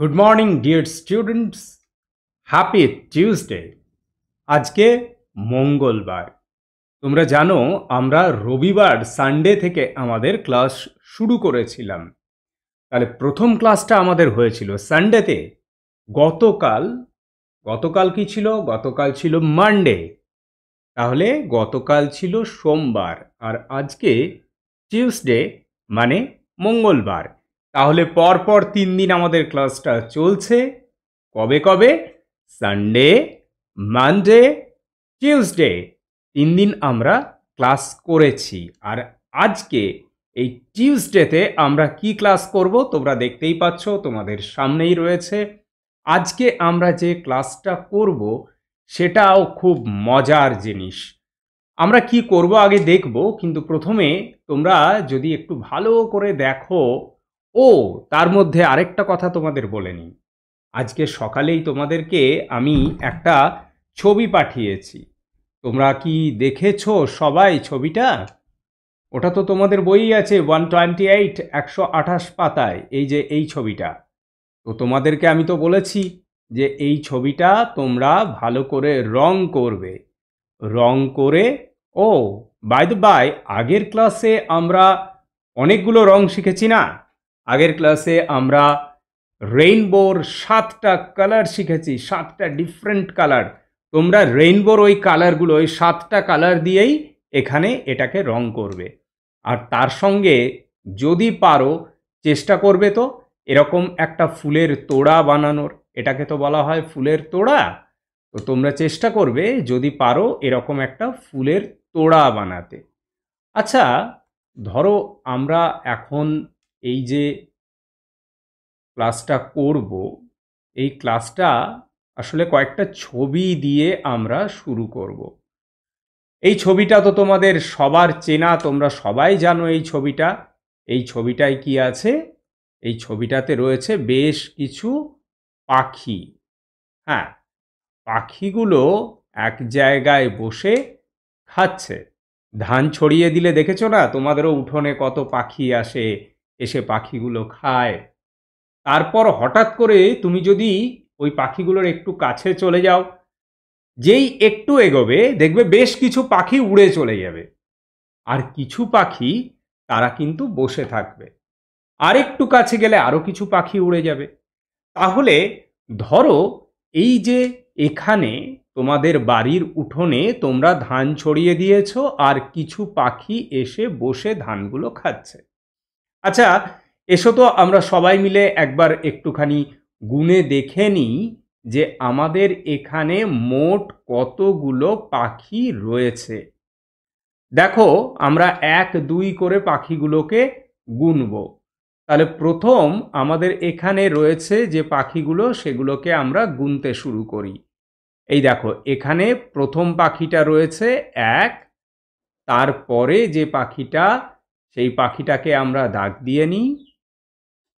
good morning dear students happy Tuesday আজকে মঙ্গলবার তোমরা জানো আমরা রবিবার সানডে থেকে আমাদের ক্লাস শুরু করেছিলাম তাহলে প্রথম ক্লাসটা আমাদের হয়েছিল সানডেতে গতকাল গতকাল কি ছিল গতকাল ছিল মানডে তাহলে গতকাল ছিল সোমবার আর আজকে টিউসডে মানে মঙ্গলবার তাহলে পরপর তিন দিন আমাদের ক্লাসটা চলছে কবে কবে সানডে মানডে টিউসডে তিন দিন আমরা ক্লাস করেছি আর আজকে এই টিউসডেতে আমরা কি ক্লাস করব তোমরা দেখতেই পাচ্ছ তোমাদের সামনেই রয়েছে আজকে আমরা যে ক্লাসটা করব সেটাও খুব মজার জিনিস আমরা কি করব আগে দেখব কিন্তু প্রথমে তোমরা যদি একটু ভালো করে দেখো ও তার মধ্যে আরেকটা কথা তোমাদের বলে নিই আজকে সকালেই তোমাদেরকে আমি একটা ছবি পাঠিয়েছি তোমরা কি দেখেছো সবাই ছবিটা ওটা তো তোমাদের বই আছে ওয়ান টোয়েন্টি এইট একশো আঠাশ পাতায় এই যে এই ছবিটা তো তোমাদেরকে আমি তো বলেছি যে এই ছবিটা তোমরা ভালো করে রং করবে রং করে ও বাই দ্য বাই আগের ক্লাসে আমরা অনেকগুলো রং শিখেছি না আগের ক্লাসে আমরা রেইনবোর সাতটা কালার শিখেছি সাতটা ডিফারেন্ট কালার তোমরা রেইনবোর ওই কালারগুলো ওই সাতটা কালার দিয়েই এখানে এটাকে রং করবে আর তার সঙ্গে যদি পারো চেষ্টা করবে তো এরকম একটা ফুলের তোড়া বানানোর এটাকে তো বলা হয় ফুলের তোড়া তো তোমরা চেষ্টা করবে যদি পারো এরকম একটা ফুলের তোড়া বানাতে আচ্ছা ধরো আমরা এখন এই যে ক্লাসটা করব এই ক্লাসটা আসলে কয়েকটা ছবি দিয়ে আমরা শুরু করব এই ছবিটা তো তোমাদের সবার চেনা তোমরা সবাই জানো এই ছবিটা এই ছবিটায় কি আছে এই ছবিটাতে রয়েছে বেশ কিছু পাখি হ্যাঁ পাখিগুলো এক জায়গায় বসে খাচ্ছে ধান ছড়িয়ে দিলে দেখেছো না তোমাদেরও উঠোনে কত পাখি আসে এসে পাখিগুলো খায় তারপর হঠাৎ করে তুমি যদি ওই পাখিগুলোর একটু কাছে চলে যাও যেই একটু এগোবে দেখবে বেশ কিছু পাখি উড়ে চলে যাবে আর কিছু পাখি তারা কিন্তু বসে থাকবে আর একটু কাছে গেলে আরও কিছু পাখি উড়ে যাবে তাহলে ধরো এই যে এখানে তোমাদের বাড়ির উঠোনে তোমরা ধান ছড়িয়ে দিয়েছ আর কিছু পাখি এসে বসে ধানগুলো খাচ্ছে আচ্ছা এসো তো আমরা সবাই মিলে একবার একটুখানি গুনে দেখে নিই যে আমাদের এখানে মোট কতগুলো পাখি রয়েছে দেখো আমরা এক দুই করে পাখিগুলোকে গুনব তাহলে প্রথম আমাদের এখানে রয়েছে যে পাখিগুলো সেগুলোকে আমরা গুনতে শুরু করি এই দেখো এখানে প্রথম পাখিটা রয়েছে এক তারপরে যে পাখিটা সেই পাখিটাকে আমরা দাগ দিয়ে নিই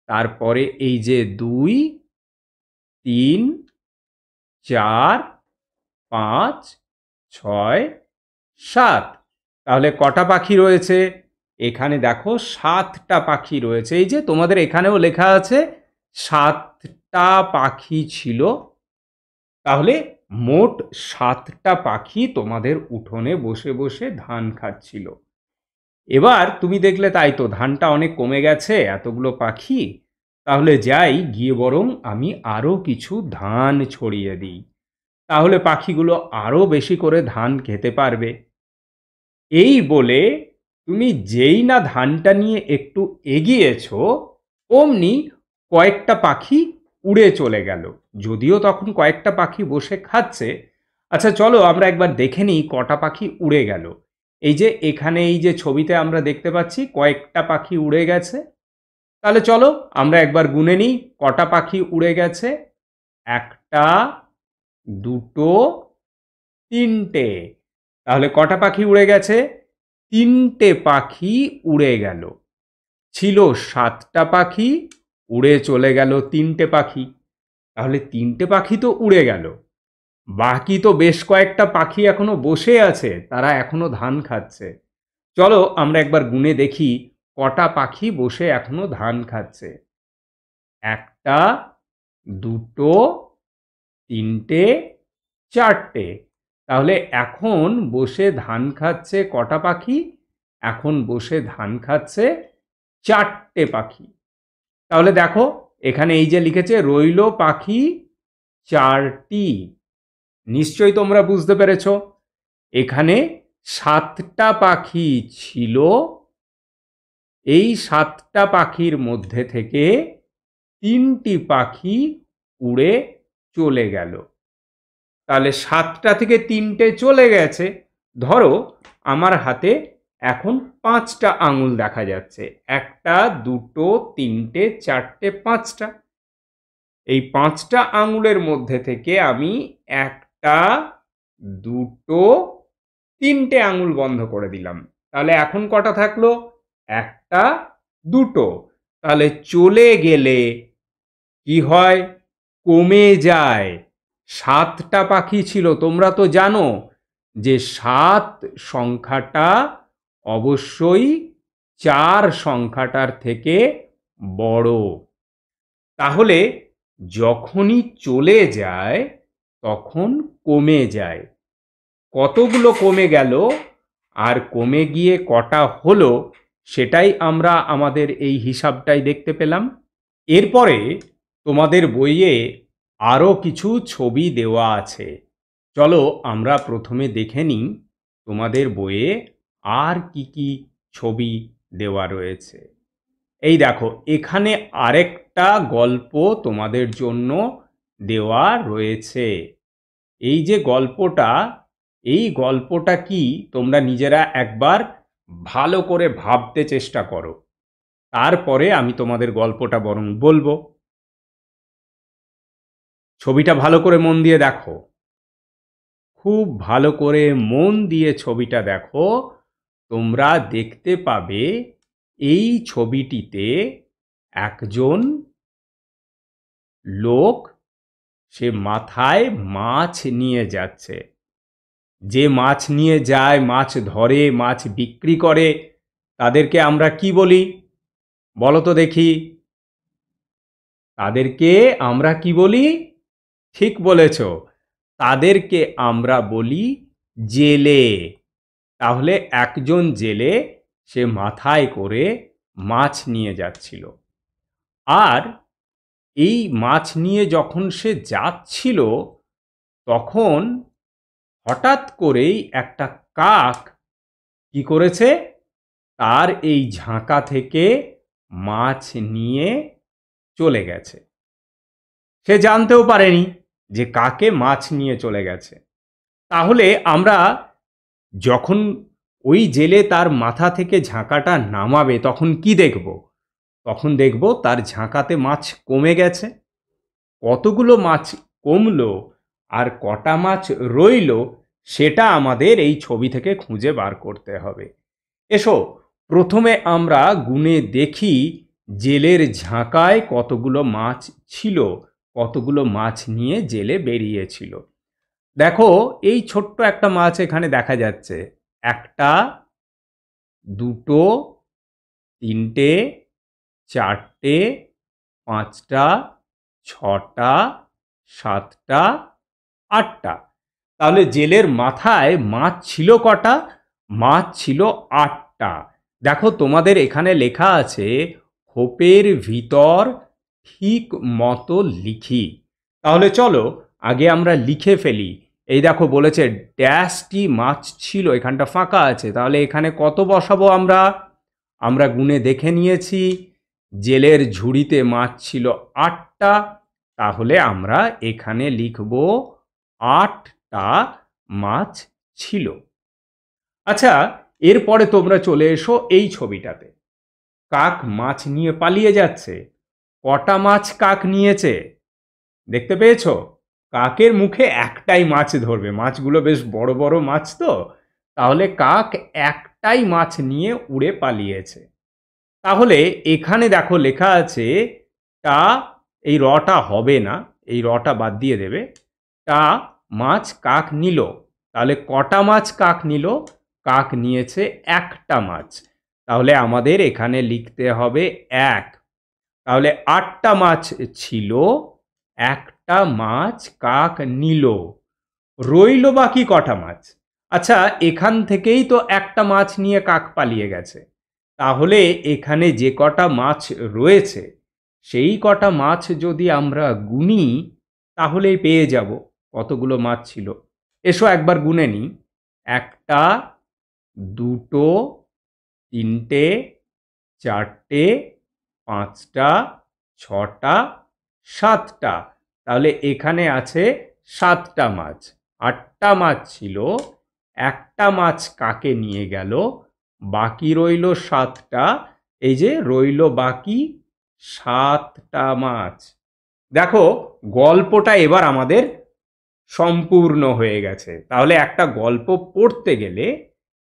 তারপরে এই যে দুই তিন চার পাঁচ ছয় সাত তাহলে কটা পাখি রয়েছে এখানে দেখো সাতটা পাখি রয়েছে এই যে তোমাদের এখানেও লেখা আছে সাতটা পাখি ছিল তাহলে মোট সাতটা পাখি তোমাদের উঠোনে বসে বসে ধান খাচ্ছিল এবার তুমি দেখলে তাই তো ধানটা অনেক কমে গেছে এতগুলো পাখি তাহলে যাই গিয়ে বরং আমি আরও কিছু ধান ছড়িয়ে দিই তাহলে পাখিগুলো আরও বেশি করে ধান খেতে পারবে এই বলে তুমি যেই না ধানটা নিয়ে একটু এগিয়েছ অমনি কয়েকটা পাখি উড়ে চলে গেল যদিও তখন কয়েকটা পাখি বসে খাচ্ছে আচ্ছা চলো আমরা একবার দেখে নিই কটা পাখি উড়ে গেল এই যে এখানে এই যে ছবিতে আমরা দেখতে পাচ্ছি কয়েকটা পাখি উড়ে গেছে তাহলে চলো আমরা একবার গুনে নিই কটা পাখি উড়ে গেছে একটা দুটো তিনটে তাহলে কটা পাখি উড়ে গেছে তিনটে পাখি উড়ে গেল ছিল সাতটা পাখি উড়ে চলে গেল তিনটে পাখি তাহলে তিনটে পাখি তো উড়ে গেল বাকি তো বেশ কয়েকটা পাখি এখনো বসে আছে তারা এখনো ধান খাচ্ছে চলো আমরা একবার গুনে দেখি কটা পাখি বসে এখনো ধান খাচ্ছে একটা দুটো তিনটে চারটে তাহলে এখন বসে ধান খাচ্ছে কটা পাখি এখন বসে ধান খাচ্ছে চারটে পাখি তাহলে দেখো এখানে এই যে লিখেছে রইল পাখি চারটি নিশ্চয়ই তোমরা বুঝতে পেরেছ এখানে সাতটা পাখি ছিল এই সাতটা পাখির মধ্যে থেকে তিনটি পাখি উড়ে চলে গেল তাহলে সাতটা থেকে তিনটে চলে গেছে ধরো আমার হাতে এখন পাঁচটা আঙুল দেখা যাচ্ছে একটা দুটো তিনটে চারটে পাঁচটা এই পাঁচটা আঙুলের মধ্যে থেকে আমি এক একটা দুটো তিনটে আঙুল বন্ধ করে দিলাম তাহলে এখন কটা থাকলো একটা দুটো তাহলে চলে গেলে কি হয় কমে যায় সাতটা পাখি ছিল তোমরা তো জানো যে সাত সংখ্যাটা অবশ্যই চার সংখ্যাটার থেকে বড় তাহলে যখনই চলে যায় তখন কমে যায় কতগুলো কমে গেল আর কমে গিয়ে কটা হলো সেটাই আমরা আমাদের এই হিসাবটাই দেখতে পেলাম এরপরে তোমাদের বইয়ে আরও কিছু ছবি দেওয়া আছে চলো আমরা প্রথমে দেখে নিই তোমাদের বইয়ে আর কি কি ছবি দেওয়া রয়েছে এই দেখো এখানে আরেকটা গল্প তোমাদের জন্য দেওয়া রয়েছে এই যে গল্পটা এই গল্পটা কি তোমরা নিজেরা একবার ভালো করে ভাবতে চেষ্টা করো তারপরে আমি তোমাদের গল্পটা বরং বলবো ছবিটা ভালো করে মন দিয়ে দেখো খুব ভালো করে মন দিয়ে ছবিটা দেখো তোমরা দেখতে পাবে এই ছবিটিতে একজন লোক সে মাথায় মাছ নিয়ে যাচ্ছে যে মাছ নিয়ে যায় মাছ ধরে মাছ বিক্রি করে তাদেরকে আমরা কি বলি বলো তো দেখি তাদেরকে আমরা কি বলি ঠিক বলেছ তাদেরকে আমরা বলি জেলে তাহলে একজন জেলে সে মাথায় করে মাছ নিয়ে যাচ্ছিল আর এই মাছ নিয়ে যখন সে যাচ্ছিল তখন হঠাৎ করেই একটা কাক কি করেছে তার এই ঝাঁকা থেকে মাছ নিয়ে চলে গেছে সে জানতেও পারেনি যে কাকে মাছ নিয়ে চলে গেছে তাহলে আমরা যখন ওই জেলে তার মাথা থেকে ঝাঁকাটা নামাবে তখন কি দেখব তখন দেখব তার ঝাঁকাতে মাছ কমে গেছে কতগুলো মাছ কমলো আর কটা মাছ রইল সেটা আমাদের এই ছবি থেকে খুঁজে বার করতে হবে এসো প্রথমে আমরা গুনে দেখি জেলের ঝাঁকায় কতগুলো মাছ ছিল কতগুলো মাছ নিয়ে জেলে বেরিয়েছিল দেখো এই ছোট্ট একটা মাছ এখানে দেখা যাচ্ছে একটা দুটো তিনটে চারটে পাঁচটা ছটা সাতটা আটটা তাহলে জেলের মাথায় মাছ ছিল কটা মাছ ছিল আটটা দেখো তোমাদের এখানে লেখা আছে খোপের ভিতর ঠিক মতো লিখি তাহলে চলো আগে আমরা লিখে ফেলি এই দেখো বলেছে ড্যাশটি মাছ ছিল এখানটা ফাঁকা আছে তাহলে এখানে কত বসাবো আমরা আমরা গুনে দেখে নিয়েছি জেলের ঝুড়িতে মাছ ছিল আটটা তাহলে আমরা এখানে লিখব আটটা মাছ ছিল আচ্ছা এরপরে তোমরা চলে এসো এই ছবিটাতে কাক মাছ নিয়ে পালিয়ে যাচ্ছে কটা মাছ কাক নিয়েছে দেখতে পেয়েছ কাকের মুখে একটাই মাছ ধরবে মাছগুলো বেশ বড় বড় মাছ তো তাহলে কাক একটাই মাছ নিয়ে উড়ে পালিয়েছে তাহলে এখানে দেখো লেখা আছে টা এই রটা হবে না এই রটা বাদ দিয়ে দেবে টা মাছ কাক নিল তাহলে কটা মাছ কাক নিল কাক নিয়েছে একটা মাছ তাহলে আমাদের এখানে লিখতে হবে এক তাহলে আটটা মাছ ছিল একটা মাছ কাক নিল রইল বাকি কটা মাছ আচ্ছা এখান থেকেই তো একটা মাছ নিয়ে কাক পালিয়ে গেছে তাহলে এখানে যে কটা মাছ রয়েছে সেই কটা মাছ যদি আমরা গুনি তাহলেই পেয়ে যাব কতগুলো মাছ ছিল এসো একবার গুনে নিই একটা দুটো তিনটে চারটে পাঁচটা ছটা সাতটা তাহলে এখানে আছে সাতটা মাছ আটটা মাছ ছিল একটা মাছ কাকে নিয়ে গেল বাকি রইল সাতটা এই যে রইল বাকি সাতটা মাছ দেখো গল্পটা এবার আমাদের সম্পূর্ণ হয়ে গেছে তাহলে একটা গল্প পড়তে গেলে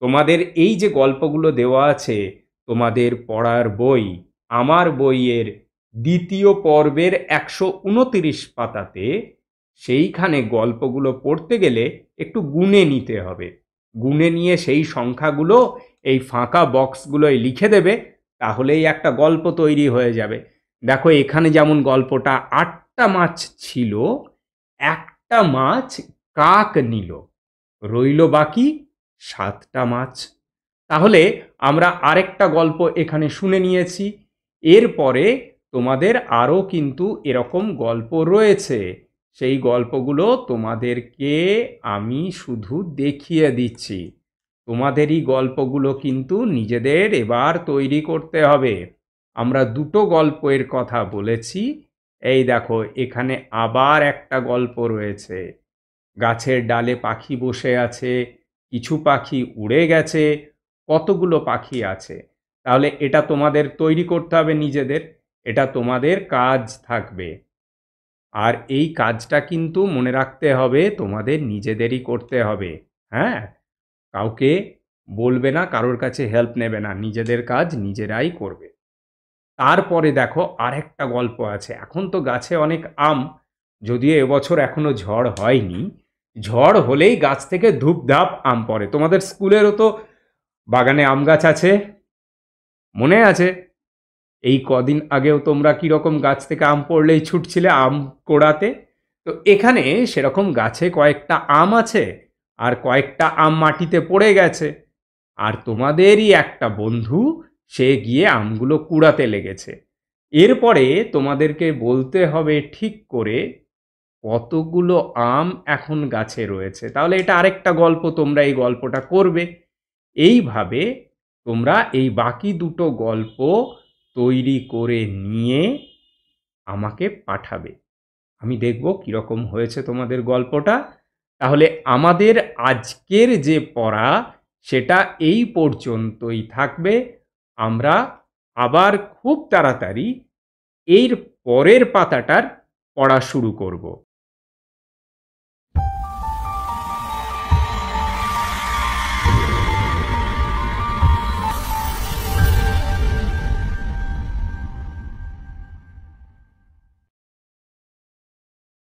তোমাদের এই যে গল্পগুলো দেওয়া আছে তোমাদের পড়ার বই আমার বইয়ের দ্বিতীয় পর্বের একশো উনতিরিশ পাতাতে সেইখানে গল্পগুলো পড়তে গেলে একটু গুনে নিতে হবে গুণে নিয়ে সেই সংখ্যাগুলো এই ফাঁকা বক্সগুলোয় লিখে দেবে তাহলেই একটা গল্প তৈরি হয়ে যাবে দেখো এখানে যেমন গল্পটা আটটা মাছ ছিল একটা মাছ কাক নিল রইল বাকি সাতটা মাছ তাহলে আমরা আরেকটা গল্প এখানে শুনে নিয়েছি এরপরে তোমাদের আরও কিন্তু এরকম গল্প রয়েছে সেই গল্পগুলো তোমাদেরকে আমি শুধু দেখিয়ে দিচ্ছি তোমাদেরই গল্পগুলো কিন্তু নিজেদের এবার তৈরি করতে হবে আমরা দুটো গল্পের কথা বলেছি এই দেখো এখানে আবার একটা গল্প রয়েছে গাছের ডালে পাখি বসে আছে কিছু পাখি উড়ে গেছে কতগুলো পাখি আছে তাহলে এটা তোমাদের তৈরি করতে হবে নিজেদের এটা তোমাদের কাজ থাকবে আর এই কাজটা কিন্তু মনে রাখতে হবে তোমাদের নিজেদেরই করতে হবে হ্যাঁ কাউকে বলবে না কারোর কাছে হেল্প নেবে না নিজেদের কাজ নিজেরাই করবে তারপরে দেখো আরেকটা গল্প আছে এখন তো গাছে অনেক আম যদিও এবছর এখনও ঝড় হয়নি ঝড় হলেই গাছ থেকে ধূপধাপ আম পড়ে তোমাদের স্কুলেরও তো বাগানে আম গাছ আছে মনে আছে এই কদিন আগেও তোমরা কীরকম গাছ থেকে আম পড়লেই ছুটছিলে আম কোড়াতে তো এখানে সেরকম গাছে কয়েকটা আম আছে আর কয়েকটা আম মাটিতে পড়ে গেছে আর তোমাদেরই একটা বন্ধু সে গিয়ে আমগুলো কুড়াতে লেগেছে এরপরে তোমাদেরকে বলতে হবে ঠিক করে কতগুলো আম এখন গাছে রয়েছে তাহলে এটা আরেকটা গল্প তোমরা এই গল্পটা করবে এইভাবে তোমরা এই বাকি দুটো গল্প তৈরি করে নিয়ে আমাকে পাঠাবে আমি দেখব কীরকম হয়েছে তোমাদের গল্পটা তাহলে আমাদের আজকের যে পড়া সেটা এই পর্যন্তই থাকবে আমরা আবার খুব তাড়াতাড়ি এর পরের পাতাটার পড়া শুরু করব